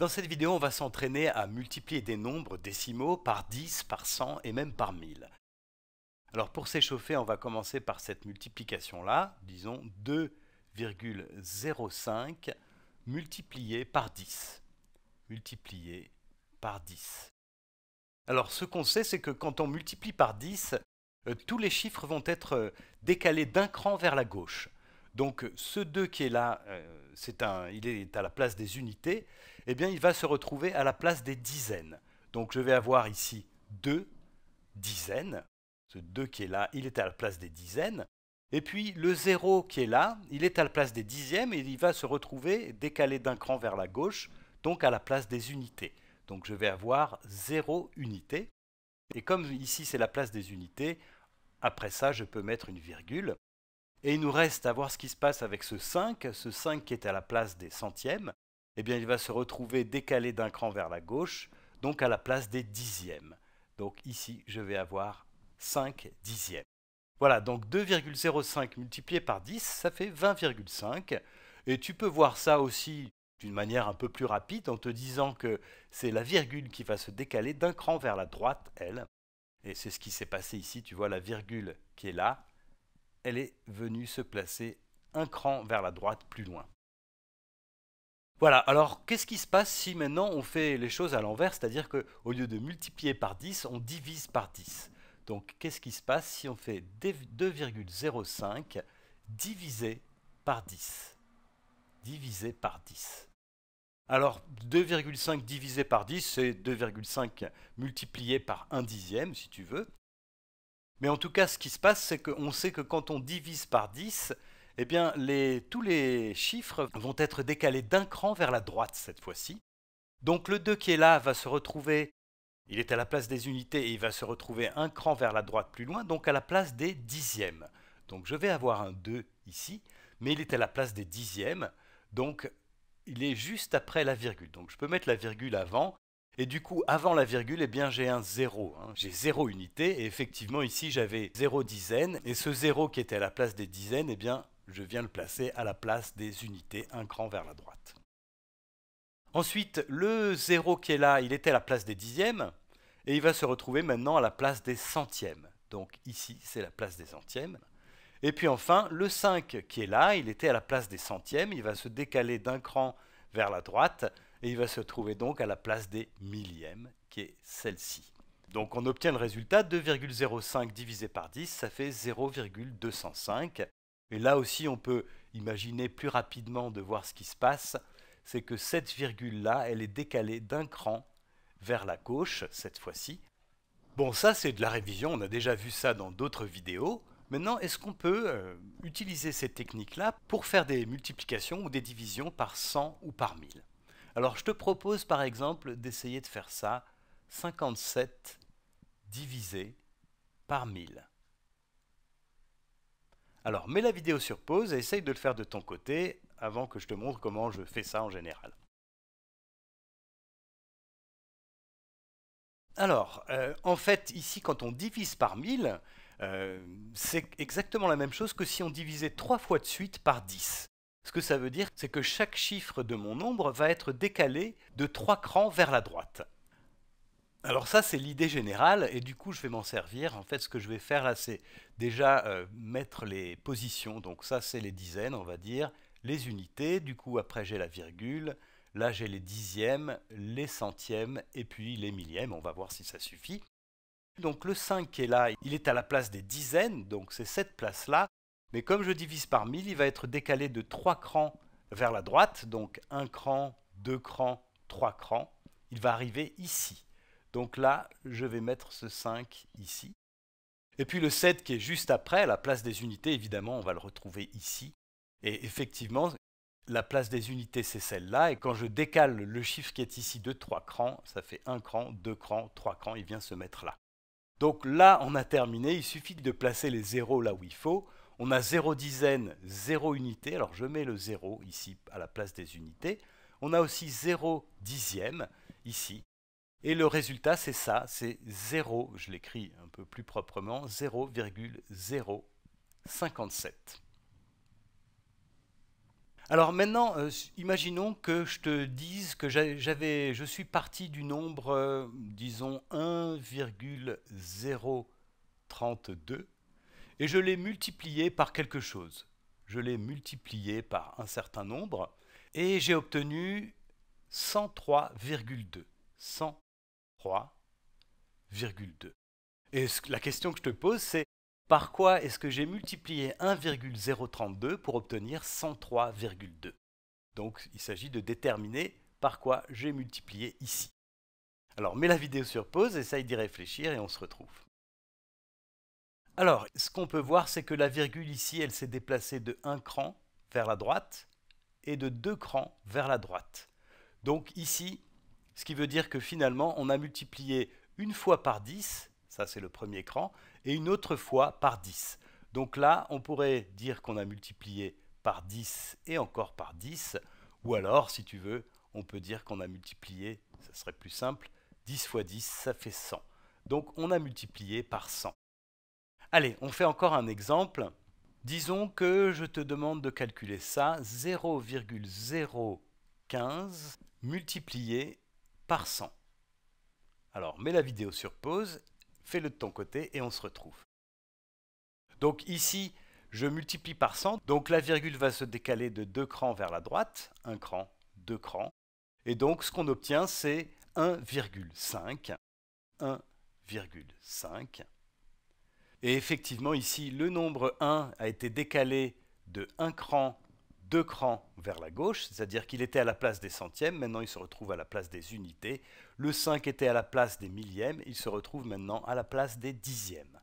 Dans cette vidéo, on va s'entraîner à multiplier des nombres décimaux par 10, par 100 et même par 1000. Alors pour s'échauffer, on va commencer par cette multiplication-là, disons 2,05 multiplié par 10. Multiplié par 10. Alors ce qu'on sait, c'est que quand on multiplie par 10, euh, tous les chiffres vont être euh, décalés d'un cran vers la gauche. Donc ce 2 qui est là, euh, il est à la place des unités, eh bien, il va se retrouver à la place des dizaines. Donc, je vais avoir ici 2 dizaines. Ce 2 qui est là, il est à la place des dizaines. Et puis, le 0 qui est là, il est à la place des dixièmes et il va se retrouver décalé d'un cran vers la gauche, donc à la place des unités. Donc, je vais avoir 0 unités. Et comme ici, c'est la place des unités, après ça, je peux mettre une virgule. Et il nous reste à voir ce qui se passe avec ce 5, ce 5 qui est à la place des centièmes. Eh bien, il va se retrouver décalé d'un cran vers la gauche, donc à la place des dixièmes. Donc ici, je vais avoir 5 dixièmes. Voilà, donc 2,05 multiplié par 10, ça fait 20,5. Et tu peux voir ça aussi d'une manière un peu plus rapide en te disant que c'est la virgule qui va se décaler d'un cran vers la droite, elle. Et c'est ce qui s'est passé ici, tu vois la virgule qui est là, elle est venue se placer un cran vers la droite plus loin. Voilà, alors qu'est-ce qui se passe si maintenant on fait les choses à l'envers, c'est-à-dire qu'au lieu de multiplier par 10, on divise par 10 Donc qu'est-ce qui se passe si on fait 2,05 divisé par 10 Divisé par 10. Alors 2,5 divisé par 10, c'est 2,5 multiplié par 1 dixième, si tu veux. Mais en tout cas, ce qui se passe, c'est qu'on sait que quand on divise par 10, eh bien, tous les chiffres vont être décalés d'un cran vers la droite cette fois-ci. Donc le 2 qui est là va se retrouver, il est à la place des unités et il va se retrouver un cran vers la droite plus loin, donc à la place des dixièmes. Donc je vais avoir un 2 ici, mais il est à la place des dixièmes, donc il est juste après la virgule. Donc je peux mettre la virgule avant, et du coup, avant la virgule, eh bien, j'ai un 0. Hein. J'ai 0 unités, et effectivement, ici, j'avais 0 dizaines, et ce 0 qui était à la place des dizaines, eh bien, je viens le placer à la place des unités un cran vers la droite. Ensuite, le 0 qui est là, il était à la place des dixièmes, et il va se retrouver maintenant à la place des centièmes. Donc ici, c'est la place des centièmes. Et puis enfin, le 5 qui est là, il était à la place des centièmes, il va se décaler d'un cran vers la droite, et il va se trouver donc à la place des millièmes, qui est celle-ci. Donc on obtient le résultat 2,05 divisé par 10, ça fait 0,205. Et là aussi, on peut imaginer plus rapidement de voir ce qui se passe, c'est que cette virgule-là, elle est décalée d'un cran vers la gauche, cette fois-ci. Bon, ça, c'est de la révision, on a déjà vu ça dans d'autres vidéos. Maintenant, est-ce qu'on peut euh, utiliser cette technique-là pour faire des multiplications ou des divisions par 100 ou par 1000 Alors, je te propose, par exemple, d'essayer de faire ça 57 divisé par 1000. Alors, mets la vidéo sur pause et essaye de le faire de ton côté avant que je te montre comment je fais ça en général. Alors, euh, en fait, ici, quand on divise par 1000, euh, c'est exactement la même chose que si on divisait 3 fois de suite par 10. Ce que ça veut dire, c'est que chaque chiffre de mon nombre va être décalé de 3 crans vers la droite. Alors ça, c'est l'idée générale, et du coup, je vais m'en servir. En fait, ce que je vais faire là, c'est déjà euh, mettre les positions. Donc ça, c'est les dizaines, on va dire, les unités. Du coup, après, j'ai la virgule. Là, j'ai les dixièmes, les centièmes, et puis les millièmes. On va voir si ça suffit. Donc le 5 qui est là, il est à la place des dizaines, donc c'est cette place-là. Mais comme je divise par 1000, il va être décalé de 3 crans vers la droite. Donc un cran, 2 crans, 3 crans. Il va arriver ici. Donc là, je vais mettre ce 5 ici. Et puis le 7 qui est juste après, la place des unités, évidemment, on va le retrouver ici. Et effectivement, la place des unités, c'est celle-là. Et quand je décale le chiffre qui est ici de 3 crans, ça fait 1 cran, 2 crans, 3 crans, il vient se mettre là. Donc là, on a terminé. Il suffit de placer les 0 là où il faut. On a 0 dizaine, 0 unité. Alors je mets le 0 ici à la place des unités. On a aussi 0 dixième ici. Et le résultat, c'est ça, c'est 0, je l'écris un peu plus proprement, 0,057. Alors maintenant, euh, imaginons que je te dise que j'avais, je suis parti du nombre, euh, disons 1,032, et je l'ai multiplié par quelque chose. Je l'ai multiplié par un certain nombre, et j'ai obtenu 103,2. 103,2. 3,2. Et la question que je te pose, c'est par quoi est-ce que j'ai multiplié 1,032 pour obtenir 103,2 Donc il s'agit de déterminer par quoi j'ai multiplié ici. Alors mets la vidéo sur pause, essaye d'y réfléchir et on se retrouve. Alors, ce qu'on peut voir, c'est que la virgule ici, elle s'est déplacée de un cran vers la droite et de deux crans vers la droite. Donc ici, ce qui veut dire que finalement, on a multiplié une fois par 10, ça c'est le premier cran, et une autre fois par 10. Donc là, on pourrait dire qu'on a multiplié par 10 et encore par 10, ou alors, si tu veux, on peut dire qu'on a multiplié, ça serait plus simple, 10 fois 10, ça fait 100. Donc on a multiplié par 100. Allez, on fait encore un exemple. Disons que je te demande de calculer ça, 0,015 multiplié par 100. Alors, mets la vidéo sur pause, fais-le de ton côté et on se retrouve. Donc ici, je multiplie par 100, donc la virgule va se décaler de deux crans vers la droite, un cran, deux crans, et donc ce qu'on obtient c'est 1,5, 1,5. Et effectivement ici, le nombre 1 a été décalé de un cran deux crans vers la gauche, c'est-à-dire qu'il était à la place des centièmes, maintenant il se retrouve à la place des unités. Le 5 était à la place des millièmes, il se retrouve maintenant à la place des dixièmes.